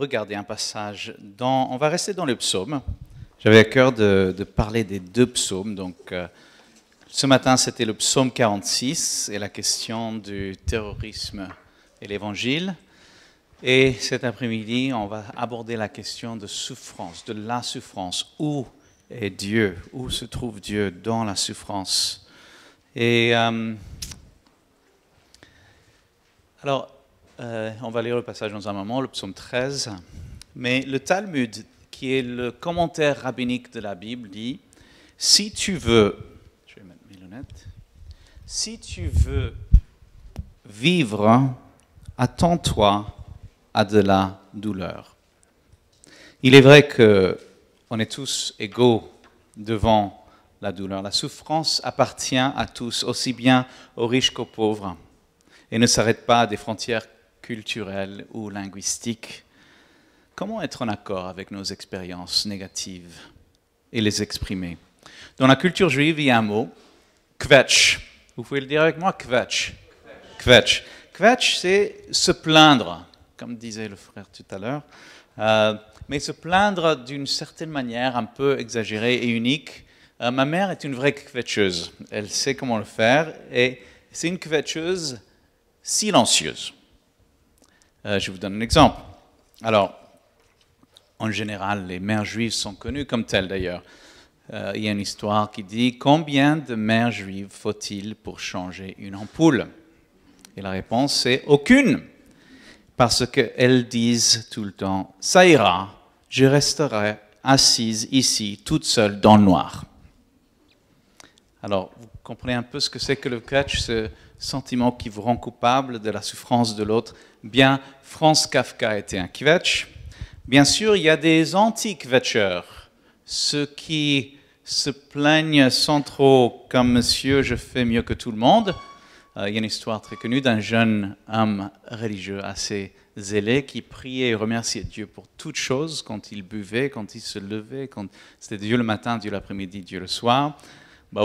regarder un passage dans... On va rester dans le psaume. J'avais à cœur de, parler des deux psaumes. Donc, euh, ce matin, c'était le psaume 46 et la question du terrorisme et l'évangile. Et cet après-midi, on va aborder la question de souffrance, de la souffrance. Où est Dieu Où se trouve Dieu dans la souffrance Et euh, alors, euh, on va lire le passage dans un moment, le psaume 13. Mais le Talmud, qui est le commentaire rabbinique de la Bible, dit Si tu veux, si tu veux vivre, attends-toi à de la douleur. Il est vrai que on est tous égaux devant la douleur. La souffrance appartient à tous, aussi bien aux riches qu'aux pauvres, et ne s'arrête pas à des frontières culturelle ou linguistique, comment être en accord avec nos expériences négatives et les exprimer Dans la culture juive, il y a un mot, kvetch. Vous pouvez le dire avec moi, kvetch. Kvetch. c'est se plaindre, comme disait le frère tout à l'heure, euh, mais se plaindre d'une certaine manière un peu exagérée et unique. Euh, ma mère est une vraie kvetcheuse. Elle sait comment le faire et c'est une kvetcheuse silencieuse. Euh, je vous donne un exemple. Alors, en général, les mères juives sont connues comme telles d'ailleurs. Euh, il y a une histoire qui dit combien de mères juives faut-il pour changer une ampoule Et la réponse c'est aucune, parce qu'elles disent tout le temps ça ira, je resterai assise ici toute seule dans le noir. Alors, vous comprenez un peu ce que c'est que le catch, sentiment qui vous rend coupable de la souffrance de l'autre, bien Franz Kafka était un kvetch. Bien sûr, il y a des anti-kvetchers, ceux qui se plaignent sans trop comme monsieur, je fais mieux que tout le monde. Euh, il y a une histoire très connue d'un jeune homme religieux assez zélé qui priait et remerciait Dieu pour toutes choses quand il buvait, quand il se levait, quand c'était Dieu le matin, Dieu l'après-midi, Dieu le soir. Et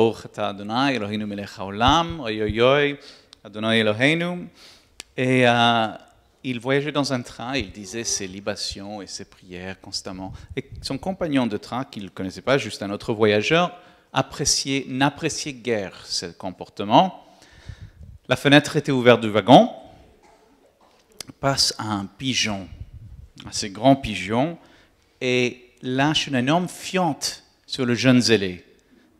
il voyageait dans un train, il disait ses libations et ses prières constamment. Et son compagnon de train, qu'il ne connaissait pas, juste un autre voyageur, n'appréciait guère ce comportement. La fenêtre était ouverte du wagon. Passe un pigeon, assez grand pigeon, et lâche une énorme fiente sur le jeune zélé.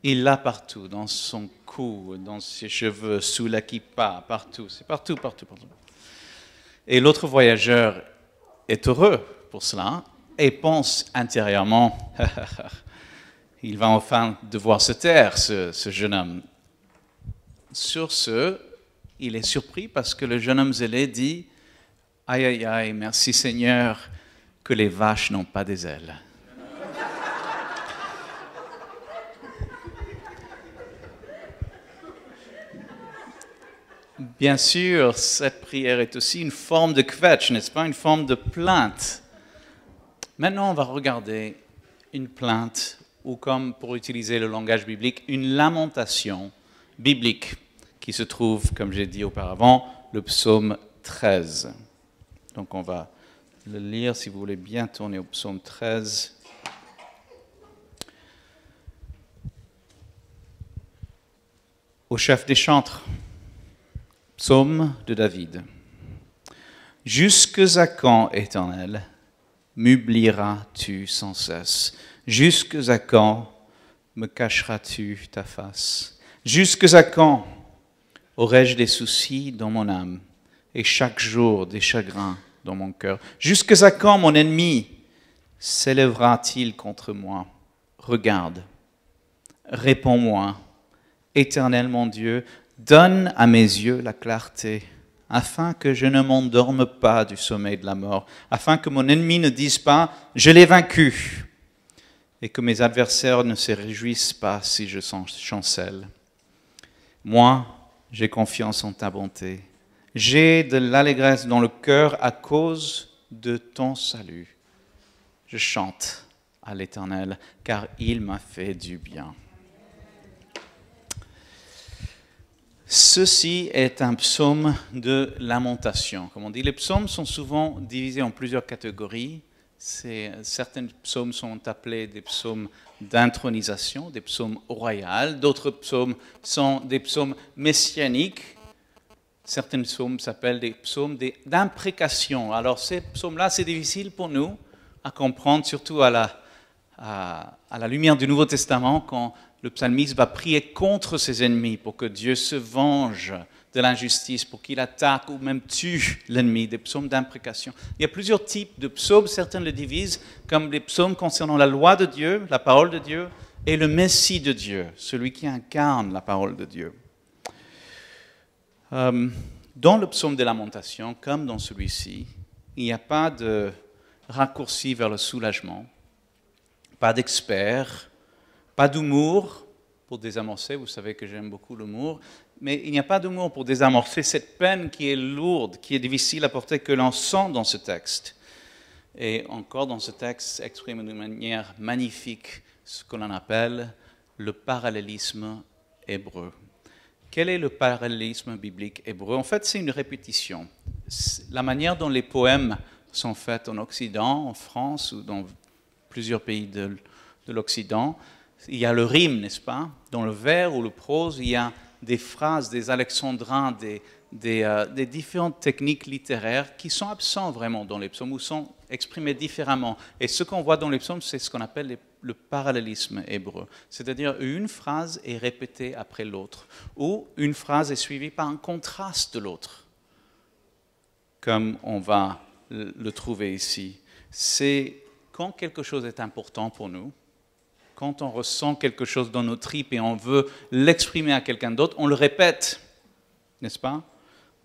Il l'a partout, dans son cou, dans ses cheveux, sous la kippa, partout. C'est partout, partout, partout. Et l'autre voyageur est heureux pour cela et pense intérieurement il va enfin devoir se taire, ce, ce, jeune homme. Sur ce, il est surpris parce que le jeune homme zélé dit Aïe, aïe, aïe, merci Seigneur que les vaches n'ont pas des ailes. Bien sûr, cette prière est aussi une forme de kvetch, n'est-ce pas Une forme de plainte. Maintenant, on va regarder une plainte, ou comme pour utiliser le langage biblique, une lamentation biblique, qui se trouve, comme j'ai dit auparavant, le psaume 13. Donc on va le lire, si vous voulez bien tourner au psaume 13. Au chef des chantres. Psaume de David. Jusque à quand, éternel, m'oublieras-tu sans cesse Jusque à quand me cacheras-tu ta face Jusque à quand aurai-je des soucis dans mon âme et chaque jour des chagrins dans mon cœur Jusque à quand mon ennemi s'élèvera-t-il contre moi Regarde, réponds-moi, éternel mon Dieu, Donne à mes yeux la clarté, afin que je ne m'endorme pas du sommeil de la mort, afin que mon ennemi ne dise pas ⁇ Je l'ai vaincu ⁇ et que mes adversaires ne se réjouissent pas si je chancelle. Moi, j'ai confiance en ta bonté. J'ai de l'allégresse dans le cœur à cause de ton salut. Je chante à l'Éternel, car il m'a fait du bien. Ceci est un psaume de lamentation. Comme on dit, les psaumes sont souvent divisés en plusieurs catégories. Certains psaumes sont appelés des psaumes d'intronisation, des psaumes royales. D'autres psaumes sont des psaumes messianiques. Certaines psaumes s'appellent des psaumes d'imprécation. Alors ces psaumes-là, c'est difficile pour nous à comprendre, surtout à la, à la lumière du Nouveau Testament, quand le psalmiste va prier contre ses ennemis pour que Dieu se venge de l'injustice, pour qu'il attaque ou même tue l'ennemi, des psaumes d'imprécation. Il y a plusieurs types de psaumes, certains le divisent comme les psaumes concernant la loi de Dieu, la parole de Dieu, et le Messie de Dieu, celui qui incarne la parole de Dieu. Euh, dans le psaume des lamentations, comme dans celui-ci, il n'y a pas de raccourci vers le soulagement, pas d'expert, pas d'humour pour désamorcer, vous savez que j'aime beaucoup l'humour, mais il n'y a pas d'humour pour désamorcer cette peine qui est lourde, qui est difficile à porter, que l'on sent dans ce texte. Et encore dans ce texte exprime d'une manière magnifique ce qu'on appelle le parallélisme hébreu. Quel est le parallélisme biblique hébreu En fait, c'est une répétition. La manière dont les poèmes sont faits en Occident, en France ou dans plusieurs pays de l'Occident, il y a le rime, n'est-ce pas Dans le vers ou le prose, il y a des phrases, des alexandrins, des, euh, différentes techniques littéraires qui sont absents vraiment dans les psaumes ou sont exprimées différemment. Et ce qu'on voit dans les psaumes, c'est ce qu'on appelle le parallélisme hébreu, c'est-à-dire une phrase est répétée après l'autre, ou une phrase est suivie par un contraste de l'autre, comme on va le trouver ici. C'est quand quelque chose est important pour nous, quand on ressent quelque chose dans nos tripes et on veut l'exprimer à quelqu'un d'autre, on le répète, n'est-ce pas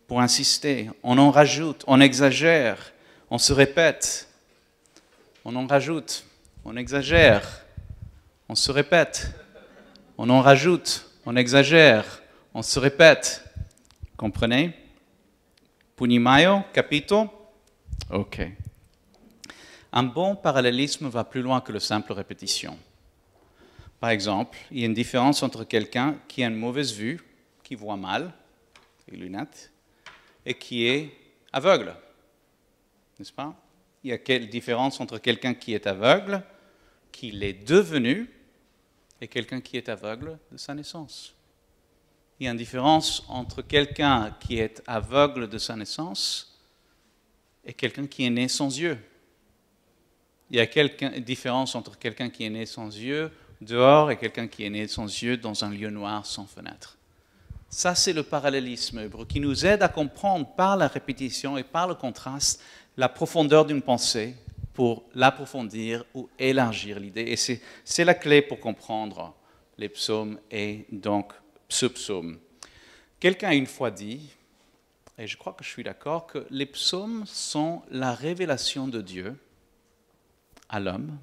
Pour insister, on en rajoute, on exagère, on se répète, on en rajoute, on exagère, on se répète, on en rajoute, on exagère, on se répète. Comprenez Punimayo, capito Ok. Un bon parallélisme va plus loin que le simple répétition. Par exemple, il y a une différence entre quelqu'un qui a une mauvaise vue, qui voit mal, les lunettes, et qui est aveugle. N'est-ce pas Il y a quelle différence entre quelqu'un qui est aveugle, qui l'est devenu, et quelqu'un qui est aveugle de sa naissance. Il y a une différence entre quelqu'un qui est aveugle de sa naissance et quelqu'un qui est né sans yeux. Il y a quelle différence entre quelqu'un qui est né sans yeux dehors et quelqu'un qui est né sans yeux dans un lieu noir sans fenêtre. Ça, c'est le parallélisme qui nous aide à comprendre par la répétition et par le contraste la profondeur d'une pensée pour l'approfondir ou élargir l'idée. Et c'est la clé pour comprendre les psaumes et donc ce psaume. Quelqu'un a une fois dit, et je crois que je suis d'accord, que les psaumes sont la révélation de Dieu à l'homme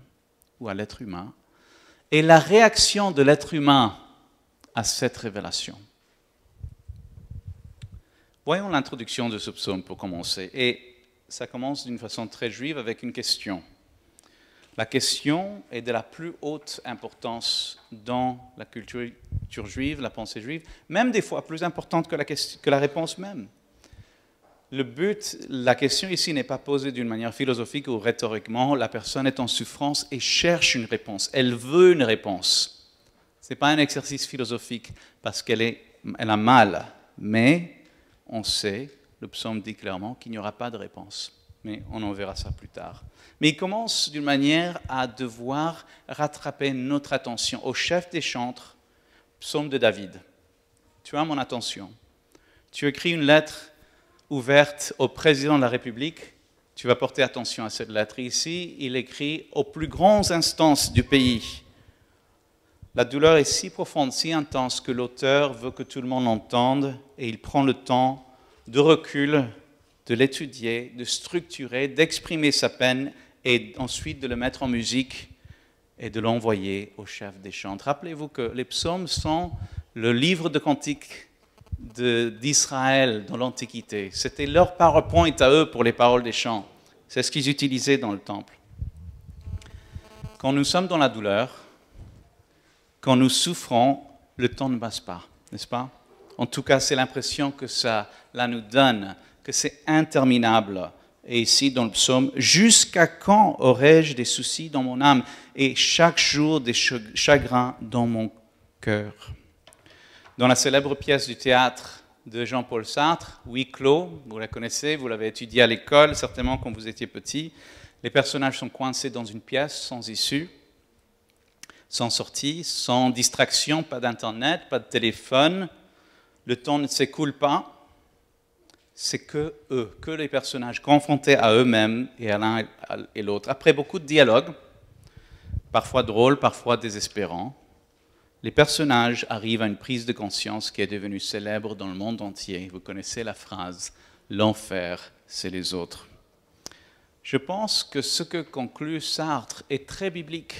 ou à l'être humain et la réaction de l'être humain à cette révélation. Voyons l'introduction de ce psaume pour commencer. Et ça commence d'une façon très juive avec une question. La question est de la plus haute importance dans la culture juive, la pensée juive, même des fois plus importante que la, que la réponse même le but, la question ici n'est pas posée d'une manière philosophique ou rhétoriquement. La personne est en souffrance et cherche une réponse. Elle veut une réponse. Ce n'est pas un exercice philosophique parce qu'elle elle a mal. Mais on sait, le psaume dit clairement qu'il n'y aura pas de réponse. Mais on en verra ça plus tard. Mais il commence d'une manière à devoir rattraper notre attention au chef des chantres, psaume de David. Tu as mon attention. Tu écris une lettre ouverte au président de la République. Tu vas porter attention à cette lettre ici. Il écrit aux plus grandes instances du pays. La douleur est si profonde, si intense que l'auteur veut que tout le monde l'entende et il prend le temps de recul, de l'étudier, de structurer, d'exprimer sa peine et ensuite de le mettre en musique et de l'envoyer au chef des chants. » Rappelez-vous que les psaumes sont le livre de cantiques d'Israël dans l'Antiquité. C'était leur parapoint à eux pour les paroles des chants. C'est ce qu'ils utilisaient dans le temple. Quand nous sommes dans la douleur, quand nous souffrons, le temps ne passe pas, n'est-ce pas En tout cas, c'est l'impression que ça là, nous donne, que c'est interminable. Et ici, dans le psaume, jusqu'à quand aurai-je des soucis dans mon âme et chaque jour des chagrins dans mon cœur dans la célèbre pièce du théâtre de Jean-Paul Sartre, Oui, clos, vous la connaissez, vous l'avez étudiée à l'école, certainement quand vous étiez petit. Les personnages sont coincés dans une pièce sans issue, sans sortie, sans distraction, pas d'internet, pas de téléphone. Le temps ne s'écoule pas. C'est que eux, que les personnages confrontés à eux-mêmes et à l'un et l'autre. Après beaucoup de dialogues, parfois drôles, parfois désespérants, les personnages arrivent à une prise de conscience qui est devenue célèbre dans le monde entier. Vous connaissez la phrase ⁇ L'enfer, c'est les autres ⁇ Je pense que ce que conclut Sartre est très biblique.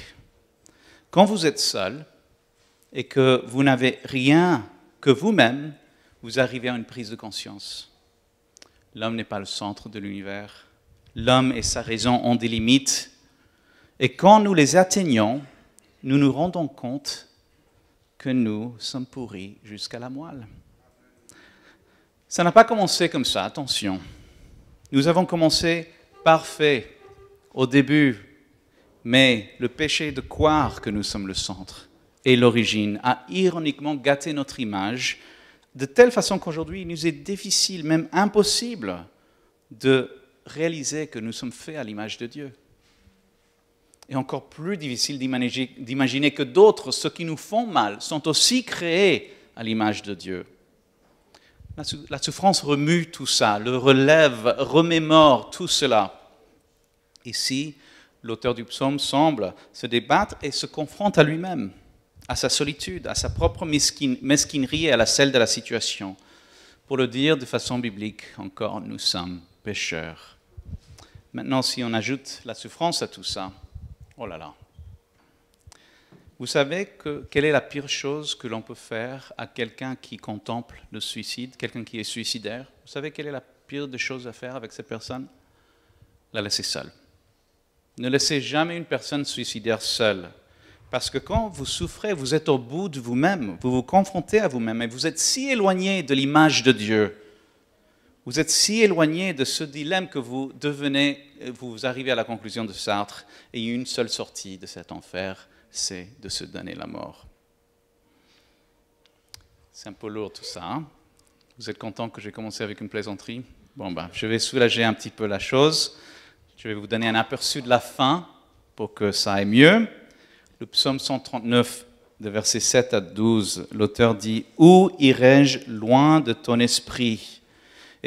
Quand vous êtes seul et que vous n'avez rien que vous-même, vous arrivez à une prise de conscience. L'homme n'est pas le centre de l'univers. L'homme et sa raison ont des limites. Et quand nous les atteignons, nous nous rendons compte que nous sommes pourris jusqu'à la moelle. Ça n'a pas commencé comme ça, attention. Nous avons commencé parfait au début, mais le péché de croire que nous sommes le centre et l'origine a ironiquement gâté notre image de telle façon qu'aujourd'hui il nous est difficile, même impossible, de réaliser que nous sommes faits à l'image de Dieu. Et encore plus difficile d'imaginer que d'autres, ceux qui nous font mal, sont aussi créés à l'image de Dieu. La, souffrance remue tout ça, le relève, remémore tout cela. Ici, l'auteur du psaume semble se débattre et se confronte à lui-même, à sa solitude, à sa propre mesquinerie et à la celle de la situation. Pour le dire de façon biblique, encore, nous sommes pécheurs. Maintenant, si on ajoute la souffrance à tout ça, Oh là là. Vous savez quelle est la pire chose que l'on peut faire à quelqu'un qui contemple le suicide, quelqu'un qui est suicidaire Vous savez quelle est la pire des choses à faire avec cette personne La laisser seule. Ne laissez jamais une personne suicidaire seule. Parce que quand vous souffrez, vous êtes au bout de vous-même, vous vous confrontez à vous-même et vous êtes si éloigné de l'image de Dieu vous êtes si éloigné de ce dilemme que vous devenez, vous arrivez à la conclusion de Sartre, et une seule sortie de cet enfer, c'est de se donner la mort. C'est un peu lourd tout ça. Hein. vous êtes content que j'ai commencé avec une plaisanterie Bon, ben, je vais soulager un petit peu la chose. Je vais vous donner un aperçu de la fin pour que ça aille mieux. Le psaume 139, de verset 7 à 12, l'auteur dit Où irai-je loin de ton esprit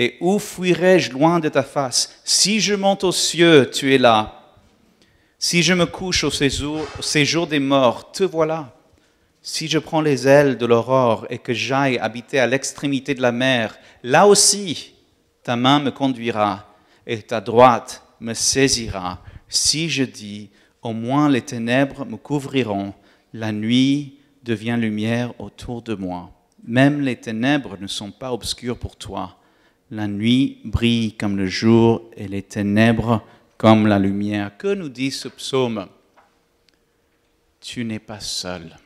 et où fuirai-je loin de ta face Si je monte aux cieux, tu es là. Si je me couche au séjour, au séjour des morts, te voilà. Si je prends les ailes de l'aurore et que j'aille habiter à l'extrémité de la mer, là aussi, ta main me conduira et ta droite me saisira. Si je dis, au moins les ténèbres me couvriront, la nuit devient lumière autour de moi. Même les ténèbres ne sont pas obscures pour toi. La nuit brille comme le jour et les ténèbres comme la lumière. Que nous dit ce psaume Tu n'es pas seul.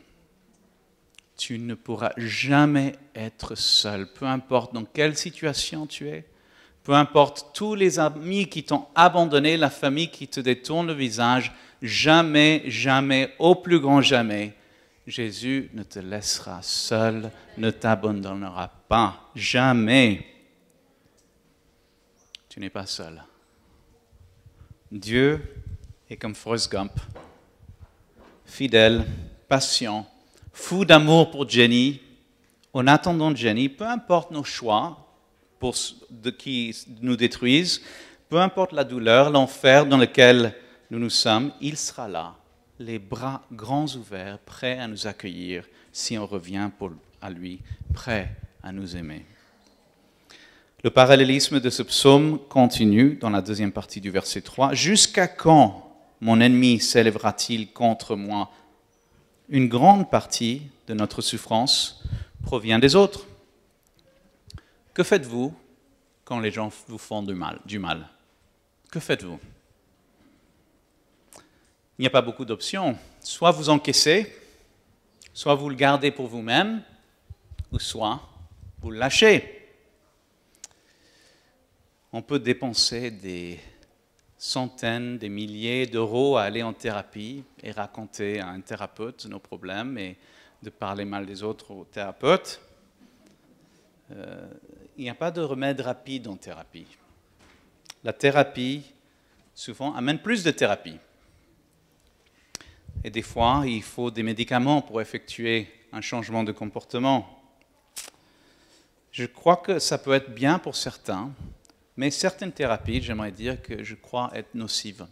Tu ne pourras jamais être seul, peu importe dans quelle situation tu es, peu importe tous les amis qui t'ont abandonné, la famille qui te détourne le visage, jamais, jamais, au plus grand jamais, Jésus ne te laissera seul, ne t'abandonnera pas, jamais tu n'es pas seul. Dieu est comme Forrest Gump, fidèle, patient, fou d'amour pour Jenny, en attendant Jenny, peu importe nos choix pour de qui nous détruisent, peu importe la douleur, l'enfer dans lequel nous nous sommes, il sera là, les bras grands ouverts, prêt à nous accueillir si on revient à lui, prêt à nous aimer. Le parallélisme de ce psaume continue dans la deuxième partie du verset 3. Jusqu'à quand mon ennemi s'élèvera-t-il contre moi Une grande partie de notre souffrance provient des autres. Que faites-vous quand les gens vous font du mal, du mal Que faites-vous Il n'y a pas beaucoup d'options. Soit vous encaissez, soit vous le gardez pour vous-même, ou soit vous le lâchez on peut dépenser des centaines, des milliers d'euros à aller en thérapie et raconter à un thérapeute nos problèmes et de parler mal des autres aux thérapeutes. Euh, il n'y a pas de remède rapide en thérapie. La thérapie, souvent, amène plus de thérapie. Et des fois, il faut des médicaments pour effectuer un changement de comportement. Je crois que ça peut être bien pour certains, mais certaines thérapies, j'aimerais dire que je crois être nocives,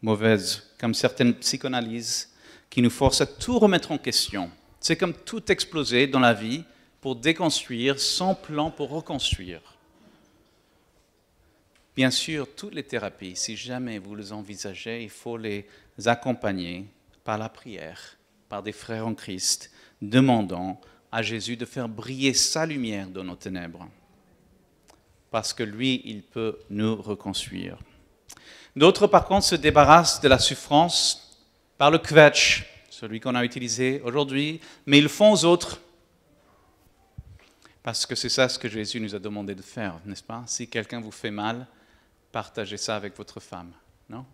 mauvaises, comme certaines psychanalyses qui nous forcent à tout remettre en question. C'est comme tout exploser dans la vie pour déconstruire sans plan pour reconstruire. Bien sûr, toutes les thérapies, si jamais vous les envisagez, il faut les accompagner par la prière, par des frères en Christ, demandant à Jésus de faire briller sa lumière dans nos ténèbres parce que lui, il peut nous reconstruire. D'autres, par contre, se débarrassent de la souffrance par le kvetch, celui qu'on a utilisé aujourd'hui, mais ils font aux autres, parce que c'est ça ce que Jésus nous a demandé de faire, n'est-ce pas Si quelqu'un vous fait mal, partagez ça avec votre femme, non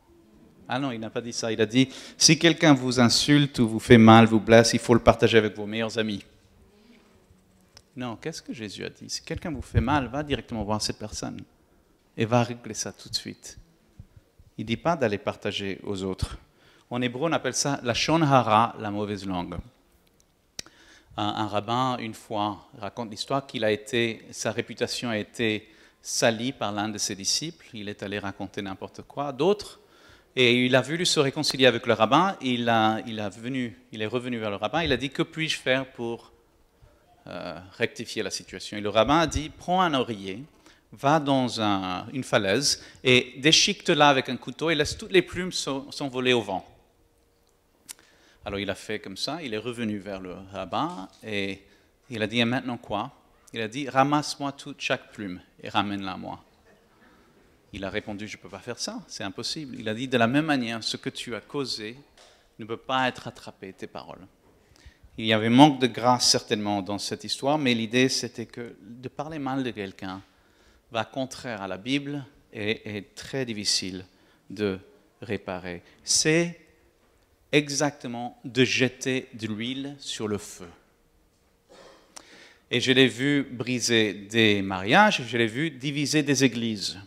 ah non, il n'a pas dit ça. Il a dit, si quelqu'un vous insulte ou vous fait mal, vous blesse, il faut le partager avec vos meilleurs amis. Non, qu'est-ce que Jésus a dit Si quelqu'un vous fait mal, va directement voir cette personne et va régler ça tout de suite. Il ne dit pas d'aller partager aux autres. En hébreu, on appelle ça la shonhara, la mauvaise langue. Un, rabbin, une fois, raconte l'histoire qu'il a été, sa réputation a été salie par l'un de ses disciples. Il est allé raconter n'importe quoi. D'autres, et il a voulu se réconcilier avec le rabbin. Il, a, il, a venu, il est revenu vers le rabbin. Il a dit Que puis-je faire pour euh, rectifier la situation. Et le rabbin a dit, prends un oreiller, va dans une falaise et déchiquete-la avec un couteau et laisse toutes les plumes s'envoler au vent. Alors il a fait comme ça, il est revenu vers le rabbin et il a dit, et maintenant quoi Il a dit, ramasse-moi toute chaque plume et ramène-la à moi. Il a répondu, je ne peux pas faire ça, c'est impossible. Il a dit, de la même manière, ce que tu as causé ne peut pas être attrapé, tes paroles. Il y avait manque de grâce certainement dans cette histoire, mais l'idée c'était que de parler mal de quelqu'un va contraire à la Bible et est très difficile de réparer. C'est exactement de jeter de l'huile sur le feu. Et je l'ai vu briser des mariages, je l'ai vu diviser des églises.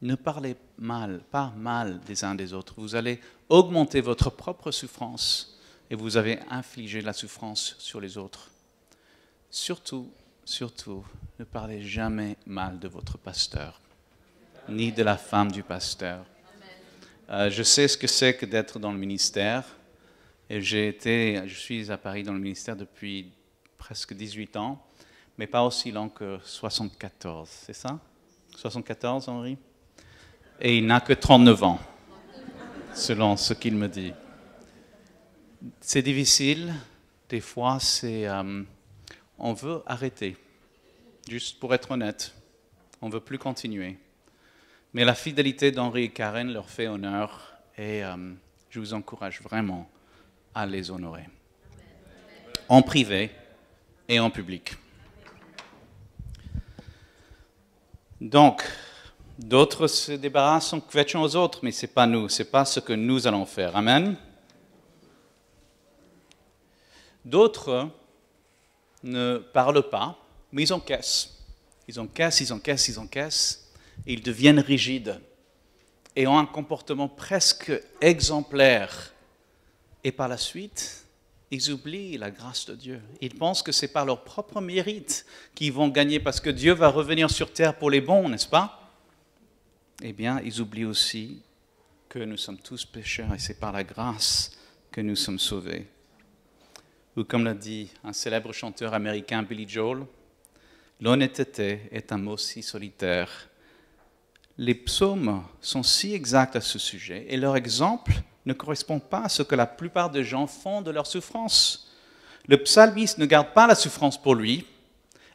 Ne parlez mal, pas mal des uns des autres. Vous allez augmenter votre propre souffrance et vous avez infligé la souffrance sur les autres. Surtout, surtout, ne parlez jamais mal de votre pasteur, ni de la femme du pasteur. Euh, je sais ce que c'est que d'être dans le ministère. Et j'ai été, je suis à Paris dans le ministère depuis presque 18 ans, mais pas aussi long que 74, c'est ça 74, Henri Et il n'a que 39 ans, selon ce qu'il me dit c'est difficile, des fois, euh, on veut arrêter, juste pour être honnête. On ne veut plus continuer. Mais la fidélité d'Henri et Karen leur fait honneur et euh, je vous encourage vraiment à les honorer. En privé et en public. Donc, d'autres se débarrassent en aux autres, mais ce n'est pas nous, ce n'est pas ce que nous allons faire. Amen. D'autres ne parlent pas, mais ils encaissent. Ils encaissent, ils encaissent, ils encaissent, et ils deviennent rigides et ont un comportement presque exemplaire. Et par la suite, ils oublient la grâce de Dieu. Ils pensent que c'est par leur propre mérite qu'ils vont gagner, parce que Dieu va revenir sur terre pour les bons, n'est-ce pas Eh bien, ils oublient aussi que nous sommes tous pécheurs et c'est par la grâce que nous sommes sauvés ou comme l'a dit un célèbre chanteur américain Billy Joel, l'honnêteté est un mot si solitaire. Les psaumes sont si exacts à ce sujet et leur exemple ne correspond pas à ce que la plupart des gens font de leur souffrance. Le psalmiste ne garde pas la souffrance pour lui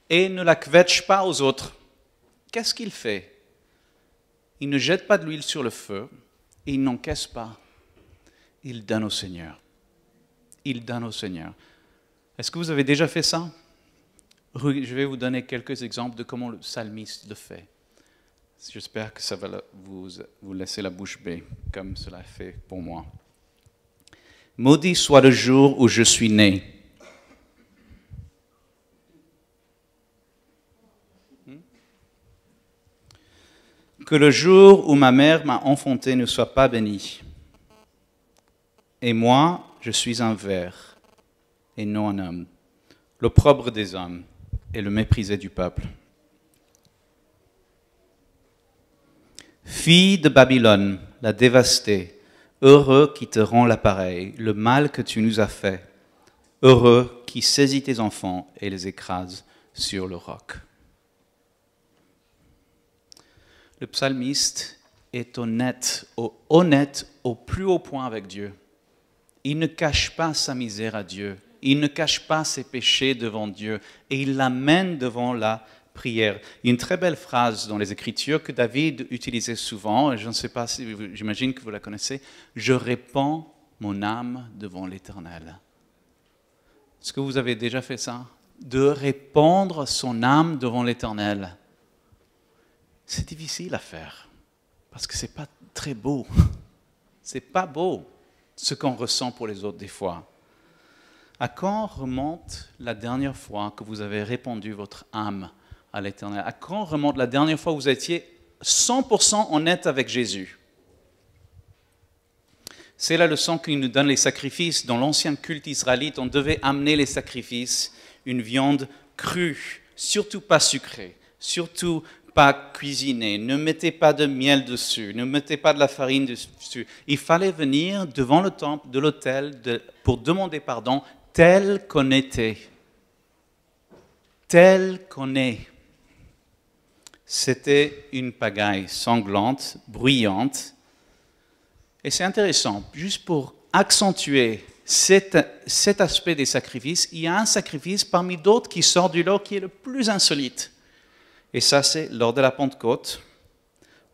et ne la quetche pas aux autres. Qu'est-ce qu'il fait Il ne jette pas de l'huile sur le feu et il n'encaisse pas. Il donne au Seigneur. Il donne au Seigneur. Est-ce que vous avez déjà fait ça Je vais vous donner quelques exemples de comment le psalmiste le fait. J'espère que ça va vous, laisser la bouche bée, comme cela fait pour moi. Maudit soit le jour où je suis né. Hmm? Que le jour où ma mère m'a enfanté ne soit pas béni. Et moi, je suis un verre et non un homme, l'opprobre des hommes et le méprisé du peuple. Fille de Babylone, la dévastée, heureux qui te rend l'appareil, le mal que tu nous as fait, heureux qui saisit tes enfants et les écrase sur le roc. Le psalmiste est honnête, honnête au plus haut point avec Dieu. Il ne cache pas sa misère à Dieu. Il ne cache pas ses péchés devant Dieu et il l'amène devant la prière. une très belle phrase dans les Écritures que David utilisait souvent, et je ne sais pas si j'imagine que vous la connaissez, je répands mon âme devant l'Éternel. Est-ce que vous avez déjà fait ça De répandre son âme devant l'Éternel. C'est difficile à faire parce que c'est pas très beau. C'est pas beau ce qu'on ressent pour les autres des fois. À quand remonte la dernière fois que vous avez répandu votre âme à l'Éternel À quand remonte la dernière fois que vous étiez 100% honnête avec Jésus c'est la leçon qu'il nous donne les sacrifices. Dans l'ancien culte israélite, on devait amener les sacrifices, une viande crue, surtout pas sucrée, surtout pas cuisinée. Ne mettez pas de miel dessus, ne mettez pas de la farine dessus. Il fallait venir devant le temple de l'autel pour demander pardon tel qu'on était, tel qu'on est. C'était une pagaille sanglante, bruyante. Et c'est intéressant, juste pour accentuer cet, cet, aspect des sacrifices, il y a un sacrifice parmi d'autres qui sort du lot qui est le plus insolite. Et ça, c'est lors de la Pentecôte,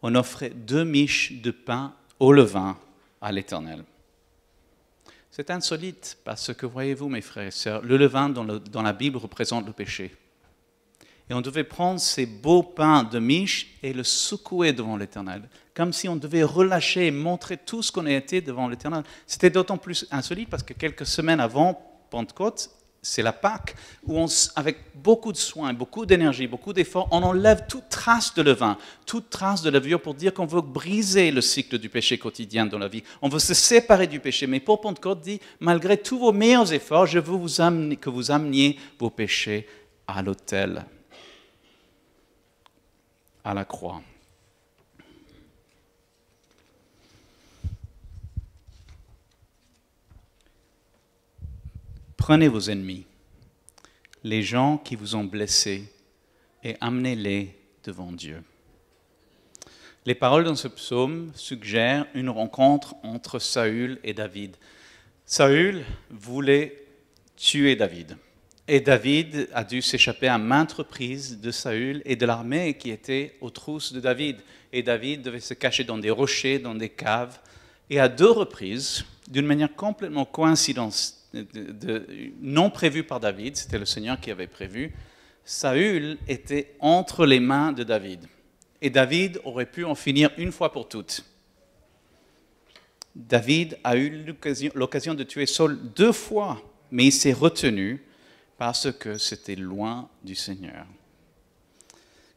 on offrait deux miches de pain au levain à l'Éternel. C'est insolite parce que, voyez-vous, mes frères et sœurs, le levain dans, la Bible représente le péché. Et on devait prendre ces beaux pains de miche et le secouer devant l'Éternel, comme si on devait relâcher et montrer tout ce qu'on a été devant l'Éternel. C'était d'autant plus insolite parce que quelques semaines avant Pentecôte, c'est la Pâque, où avec beaucoup de soin, beaucoup d'énergie, beaucoup d'efforts, on enlève toute trace de levain, toute trace de levure pour dire qu'on veut briser le cycle du péché quotidien dans la vie. On veut se séparer du péché. Mais pour Pentecôte dit, malgré tous vos meilleurs efforts, je veux vous que vous ameniez vos péchés à l'autel, à la croix. Prenez vos ennemis, les gens qui vous ont blessés, et amenez-les devant Dieu. Les paroles dans ce psaume suggèrent une rencontre entre Saül et David. Saül voulait tuer David. Et David a dû s'échapper à maintes reprises de Saül et de l'armée qui était aux trousses de David. Et David devait se cacher dans des rochers, dans des caves. Et à deux reprises, d'une manière complètement coïncidence, non prévu par David, c'était le Seigneur qui avait prévu, Saül était entre les mains de David. Et David aurait pu en finir une fois pour toutes. David a eu l'occasion de tuer Saul deux fois, mais il s'est retenu parce que c'était loin du Seigneur.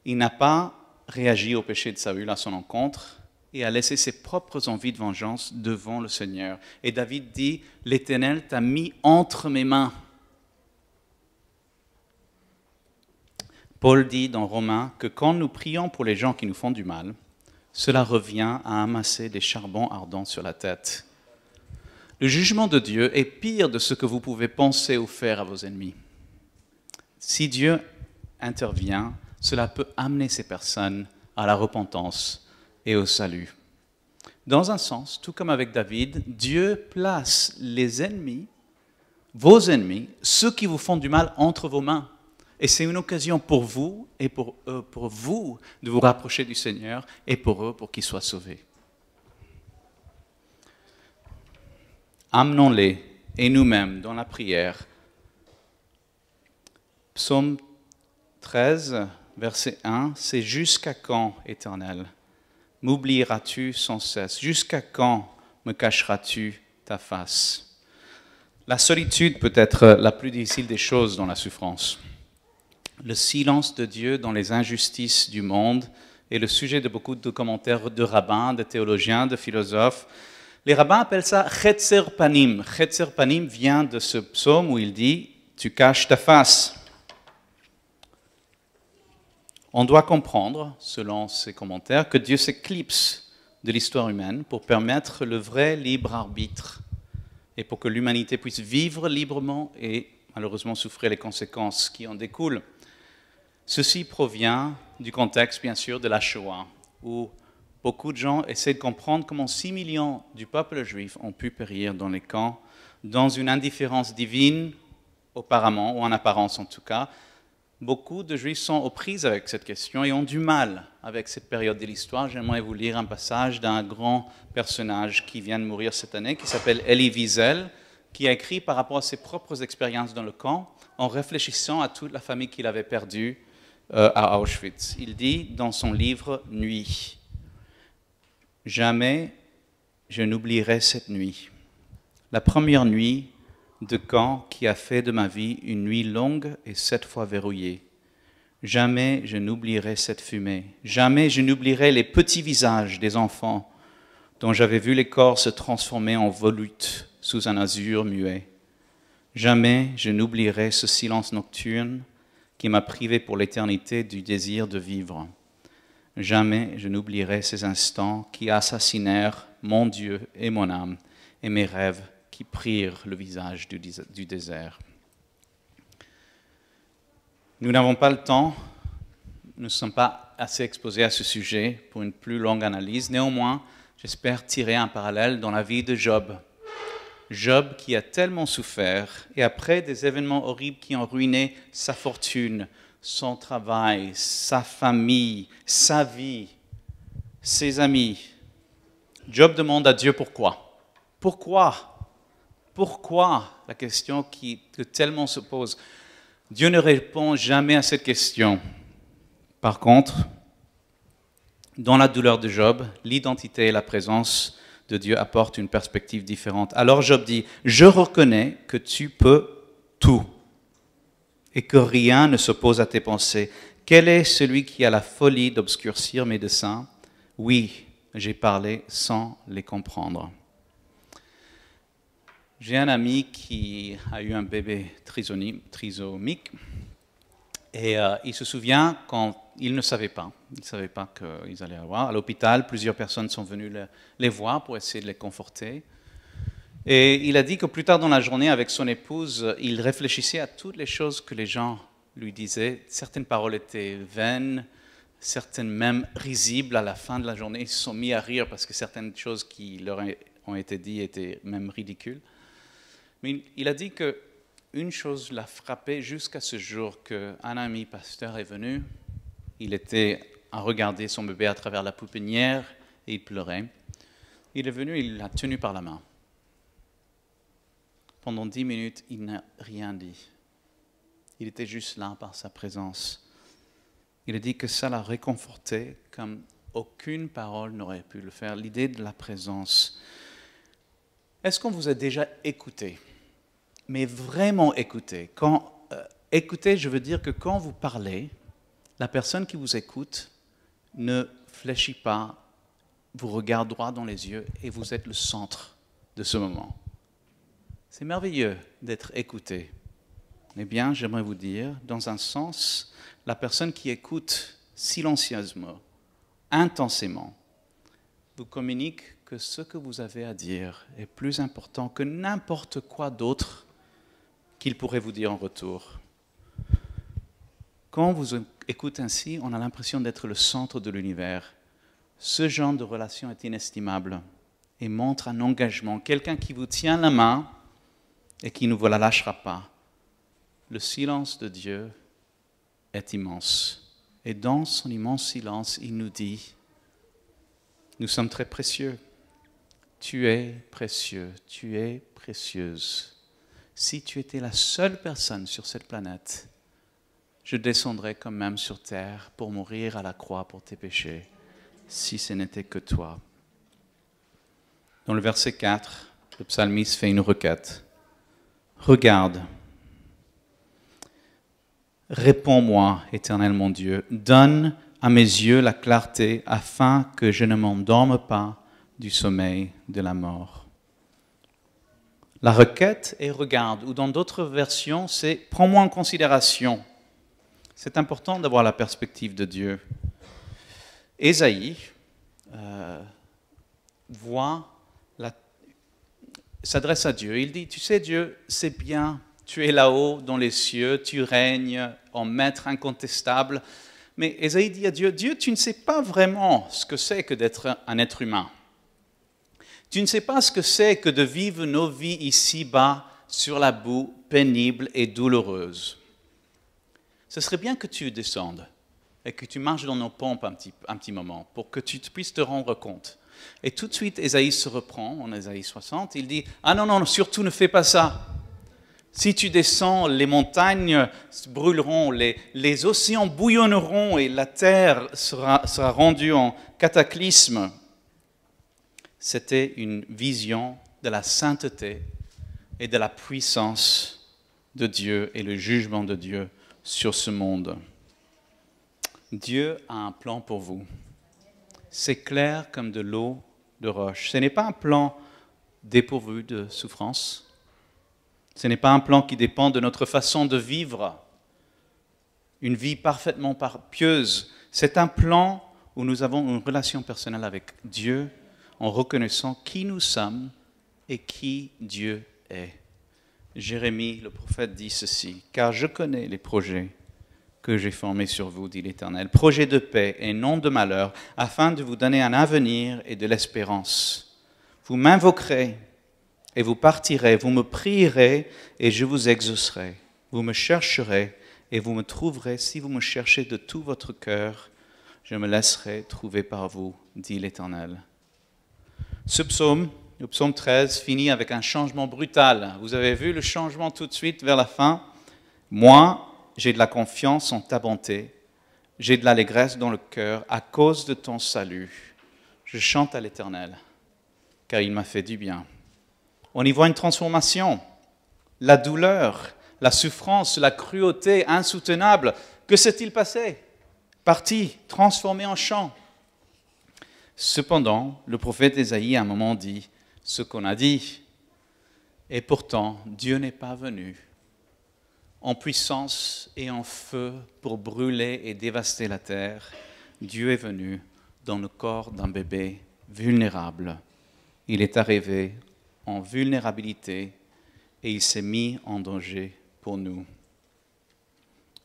Il n'a pas réagi au péché de Saül à son encontre, et à laissé ses propres envies de vengeance devant le Seigneur. Et David dit, l'Éternel t'a mis entre mes mains. Paul dit dans Romains que quand nous prions pour les gens qui nous font du mal, cela revient à amasser des charbons ardents sur la tête. Le jugement de Dieu est pire de ce que vous pouvez penser ou faire à vos ennemis. Si Dieu intervient, cela peut amener ces personnes à la repentance, et au salut. Dans un sens, tout comme avec David, Dieu place les ennemis, vos ennemis, ceux qui vous font du mal entre vos mains. Et c'est une occasion pour vous et pour eux, pour vous, de vous rapprocher du Seigneur et pour eux, pour qu'ils soient sauvés. Amenons-les et nous-mêmes dans la prière. Psaume 13, verset 1, c'est jusqu'à quand, éternel m'oublieras-tu sans cesse Jusqu'à quand me cacheras-tu ta face La solitude peut être la plus difficile des choses dans la souffrance. Le silence de Dieu dans les injustices du monde est le sujet de beaucoup de commentaires de rabbins, de théologiens, de philosophes. Les rabbins appellent ça Chetzer Panim. Chetzer Panim vient de ce psaume où il dit Tu caches ta face. On doit comprendre, selon ces commentaires, que Dieu s'éclipse de l'histoire humaine pour permettre le vrai libre arbitre et pour que l'humanité puisse vivre librement et malheureusement souffrir les conséquences qui en découlent. Ceci provient du contexte, bien sûr, de la Shoah, où beaucoup de gens essaient de comprendre comment 6 millions du peuple juif ont pu périr dans les camps, dans une indifférence divine, apparemment, ou en apparence en tout cas, beaucoup de Juifs sont aux prises avec cette question et ont du mal avec cette période de l'histoire. J'aimerais vous lire un passage d'un grand personnage qui vient de mourir cette année, qui s'appelle Elie Wiesel, qui a écrit par rapport à ses propres expériences dans le camp, en réfléchissant à toute la famille qu'il avait perdue euh, à Auschwitz. Il dit dans son livre Nuit, Jamais je n'oublierai cette nuit. La première nuit de camp qui a fait de ma vie une nuit longue et sept fois verrouillée. Jamais je n'oublierai cette fumée, jamais je n'oublierai les petits visages des enfants dont j'avais vu les corps se transformer en volutes sous un azur muet. Jamais je n'oublierai ce silence nocturne qui m'a privé pour l'éternité du désir de vivre. Jamais je n'oublierai ces instants qui assassinèrent mon Dieu et mon âme et mes rêves qui prirent le visage du, désert. Nous n'avons pas le temps, nous ne sommes pas assez exposés à ce sujet pour une plus longue analyse. Néanmoins, j'espère tirer un parallèle dans la vie de Job. Job qui a tellement souffert et après des événements horribles qui ont ruiné sa fortune, son travail, sa famille, sa vie, ses amis. Job demande à Dieu pourquoi. Pourquoi pourquoi La question qui, que tellement se pose. Dieu ne répond jamais à cette question. Par contre, dans la douleur de Job, l'identité et la présence de Dieu apportent une perspective différente. Alors Job dit, je reconnais que tu peux tout et que rien ne s'oppose à tes pensées. Quel est celui qui a la folie d'obscurcir mes dessins Oui, j'ai parlé sans les comprendre. J'ai un ami qui a eu un bébé trisomique et euh, il se souvient quand il ne savait pas, il savait pas qu'ils allaient avoir. À l'hôpital, plusieurs personnes sont venues les voir pour essayer de les conforter. Et il a dit que plus tard dans la journée, avec son épouse, il réfléchissait à toutes les choses que les gens lui disaient. Certaines paroles étaient vaines, certaines même risibles. À la fin de la journée, ils se sont mis à rire parce que certaines choses qui leur ont été dites étaient même ridicules. Mais il a dit que une chose l'a frappé jusqu'à ce jour qu'un ami pasteur est venu. Il était à regarder son bébé à travers la poupinière et il pleurait. Il est venu, il l'a tenu par la main. Pendant dix minutes, il n'a rien dit. Il était juste là par sa présence. Il a dit que ça l'a réconforté comme aucune parole n'aurait pu le faire. L'idée de la présence. Est-ce qu'on vous a déjà écouté mais vraiment écoutez. Quand, euh, je veux dire que quand vous parlez, la personne qui vous écoute ne fléchit pas, vous regarde droit dans les yeux et vous êtes le centre de ce moment. C'est merveilleux d'être écouté. Eh bien, j'aimerais vous dire, dans un sens, la personne qui écoute silencieusement, intensément, vous communique que ce que vous avez à dire est plus important que n'importe quoi d'autre qu'il pourrait vous dire en retour. Quand on vous écoute ainsi, on a l'impression d'être le centre de l'univers. Ce genre de relation est inestimable et montre un engagement, quelqu'un qui vous tient la main et qui ne vous la lâchera pas. Le silence de Dieu est immense. Et dans son immense silence, il nous dit, nous sommes très précieux. Tu es précieux, tu es précieuse si tu étais la seule personne sur cette planète, je descendrais quand même sur terre pour mourir à la croix pour tes péchés, si ce n'était que toi. Dans le verset 4, le psalmiste fait une requête. Regarde, réponds-moi, éternel mon Dieu, donne à mes yeux la clarté afin que je ne m'endorme pas du sommeil de la mort la requête est « regarde, ou dans d'autres versions, c'est prends-moi en considération. C'est important d'avoir la perspective de Dieu. Esaïe euh, voit s'adresse à Dieu. Il dit, tu sais Dieu, c'est bien, tu es là-haut dans les cieux, tu règnes en maître incontestable. Mais Esaïe dit à Dieu, Dieu, tu ne sais pas vraiment ce que c'est que d'être un être humain. Tu ne sais pas ce que c'est que de vivre nos vies ici-bas sur la boue, pénible et douloureuse. Ce serait bien que tu descendes et que tu marches dans nos pompes un petit, moment pour que tu puisses te rendre compte. Et tout de suite, Esaïe se reprend, en Esaïe 60, il dit, ah non, non, surtout ne fais pas ça. Si tu descends, les montagnes brûleront, les, océans bouillonneront et la terre sera rendue en cataclysme c'était une vision de la sainteté et de la puissance de Dieu et le jugement de Dieu sur ce monde. Dieu a un plan pour vous. C'est clair comme de l'eau de roche. Ce n'est pas un plan dépourvu de souffrance. Ce n'est pas un plan qui dépend de notre façon de vivre, une vie parfaitement pieuse. C'est un plan où nous avons une relation personnelle avec Dieu en reconnaissant qui nous sommes et qui Dieu est. Jérémie, le prophète, dit ceci, car je connais les projets que j'ai formés sur vous, dit l'Éternel, projets de paix et non de malheur, afin de vous donner un avenir et de l'espérance. Vous m'invoquerez et vous partirez, vous me prierez et je vous exaucerai. Vous me chercherez et vous me trouverez si vous me cherchez de tout votre cœur. Je me laisserai trouver par vous, dit l'Éternel. Ce psaume, le psaume 13, finit avec un changement brutal. Vous avez vu le changement tout de suite vers la fin. Moi, j'ai de la confiance en ta bonté. J'ai de l'allégresse dans le cœur à cause de ton salut. Je chante à l'Éternel, car il m'a fait du bien. On y voit une transformation. La douleur, la souffrance, la cruauté insoutenable. Que s'est-il passé Parti, transformé en chant. Cependant, le prophète Ésaïe à un moment dit ce qu'on a dit, et pourtant Dieu n'est pas venu en puissance et en feu pour brûler et dévaster la terre. Dieu est venu dans le corps d'un bébé vulnérable. Il est arrivé en vulnérabilité et il s'est mis en danger pour nous.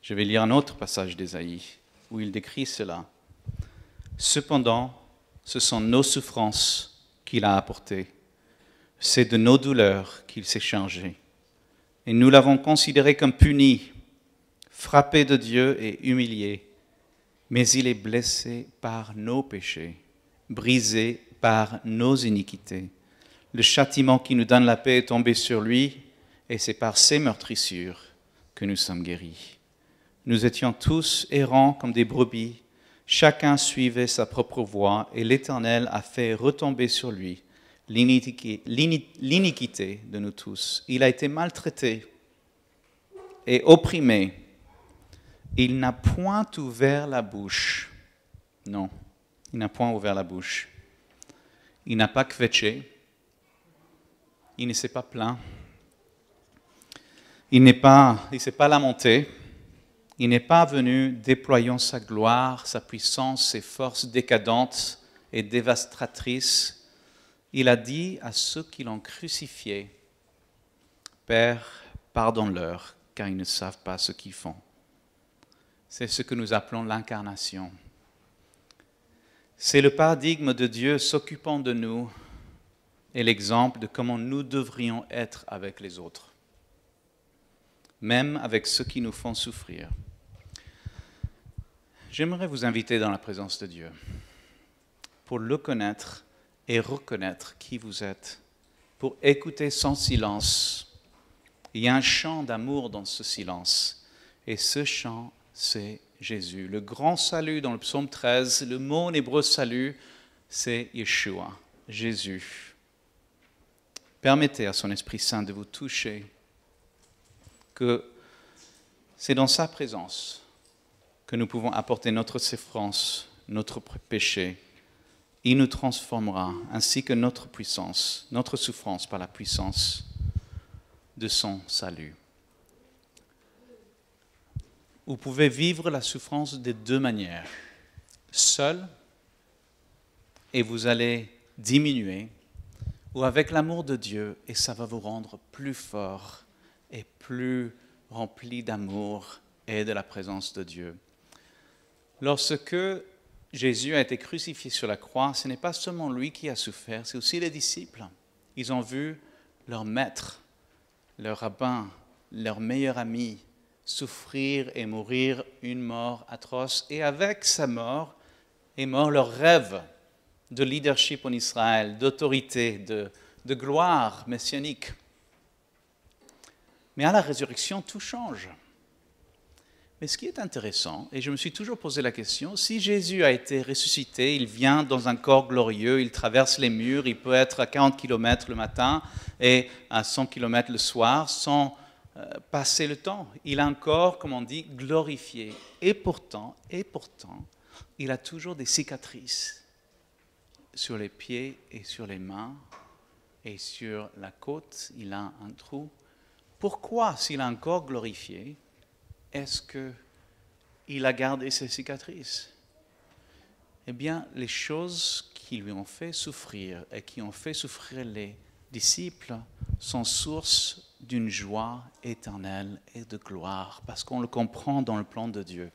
Je vais lire un autre passage d'Ésaïe où il décrit cela. Cependant, ce sont nos souffrances qu'il a apportées. C'est de nos douleurs qu'il s'est changé. Et nous l'avons considéré comme puni, frappé de Dieu et humilié. Mais il est blessé par nos péchés, brisé par nos iniquités. Le châtiment qui nous donne la paix est tombé sur lui, et c'est par ses meurtrissures que nous sommes guéris. Nous étions tous errants comme des brebis, Chacun suivait sa propre voie et l'Éternel a fait retomber sur lui l'iniquité de nous tous. Il a été maltraité et opprimé. Il n'a point ouvert la bouche. Non, il n'a point ouvert la bouche. Il n'a pas quêché. Il ne s'est pas plaint. Il n'est pas, il s'est pas lamenté. Il n'est pas venu déployant sa gloire, sa puissance, ses forces décadentes et dévastatrices. Il a dit à ceux qui l'ont crucifié, Père, pardonne-leur, car ils ne savent pas ce qu'ils font. C'est ce que nous appelons l'incarnation. C'est le paradigme de Dieu s'occupant de nous et l'exemple de comment nous devrions être avec les autres, même avec ceux qui nous font souffrir. J'aimerais vous inviter dans la présence de Dieu pour le connaître et reconnaître qui vous êtes, pour écouter sans silence. Il y a un chant d'amour dans ce silence. Et ce chant, c'est Jésus. Le grand salut dans le psaume 13, le mot hébreu salut, c'est Yeshua, Jésus. Permettez à son Esprit Saint de vous toucher, que c'est dans sa présence que nous pouvons apporter notre souffrance, notre péché. Il nous transformera ainsi que notre puissance, notre souffrance par la puissance de son salut. Vous pouvez vivre la souffrance de deux manières. Seul, et vous allez diminuer, ou avec l'amour de Dieu, et ça va vous rendre plus fort et plus rempli d'amour et de la présence de Dieu. Lorsque Jésus a été crucifié sur la croix, ce n'est pas seulement lui qui a souffert, c'est aussi les disciples. Ils ont vu leur maître, leur rabbin, leur meilleur ami souffrir et mourir une mort atroce. Et avec sa mort est mort leur rêve de leadership en Israël, d'autorité, de, de gloire messianique. Mais à la résurrection, tout change. Mais ce qui est intéressant, et je me suis toujours posé la question, si Jésus a été ressuscité, il vient dans un corps glorieux, il traverse les murs, il peut être à 40 km le matin et à 100 km le soir sans euh, passer le temps. Il a un corps, comme on dit, glorifié. Et pourtant, et pourtant, il a toujours des cicatrices sur les pieds et sur les mains et sur la côte, il a un trou. Pourquoi, s'il a un corps glorifié, est-ce qu'il a gardé ses cicatrices Eh bien, les choses qui lui ont fait souffrir et qui ont fait souffrir les disciples sont source d'une joie éternelle et de gloire, parce qu'on le comprend dans le plan de Dieu.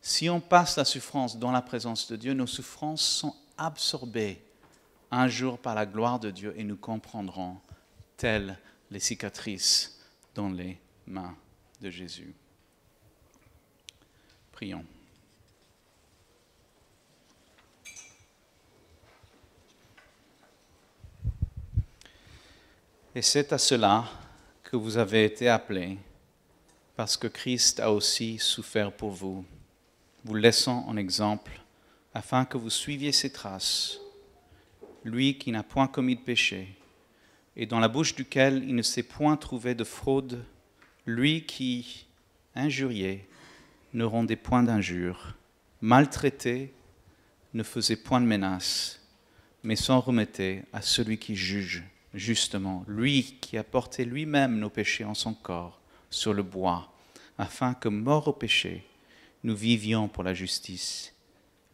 Si on passe la souffrance dans la présence de Dieu, nos souffrances sont absorbées un jour par la gloire de Dieu et nous comprendrons, telles les cicatrices dans les mains de Jésus. Prions. Et c'est à cela que vous avez été appelés, parce que Christ a aussi souffert pour vous, vous laissant en exemple, afin que vous suiviez ses traces, lui qui n'a point commis de péché, et dans la bouche duquel il ne s'est point trouvé de fraude lui qui, injurié, ne rendait point d'injure, maltraité, ne faisait point de menace, mais s'en remettait à celui qui juge justement, lui qui a porté lui-même nos péchés en son corps sur le bois, afin que, mort au péché, nous vivions pour la justice,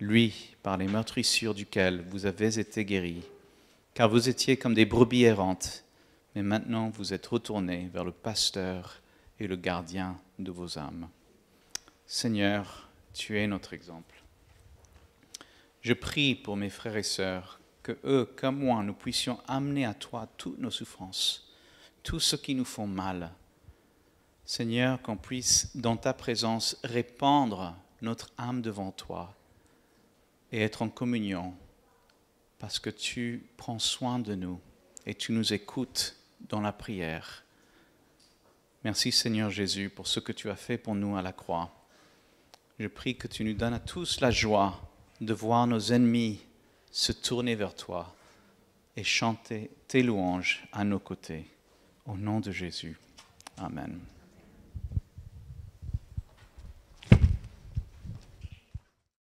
lui par les meurtrissures duquel vous avez été guéris, car vous étiez comme des brebis errantes, mais maintenant vous êtes retournés vers le pasteur et le gardien de vos âmes. Seigneur, tu es notre exemple. Je prie pour mes frères et sœurs que eux, comme moi, nous puissions amener à toi toutes nos souffrances, tout ce qui nous font mal. Seigneur, qu'on puisse, dans ta présence, répandre notre âme devant toi et être en communion, parce que tu prends soin de nous et tu nous écoutes dans la prière. Merci Seigneur Jésus pour ce que tu as fait pour nous à la croix. Je prie que tu nous donnes à tous la joie de voir nos ennemis se tourner vers toi et chanter tes louanges à nos côtés. Au nom de Jésus. Amen.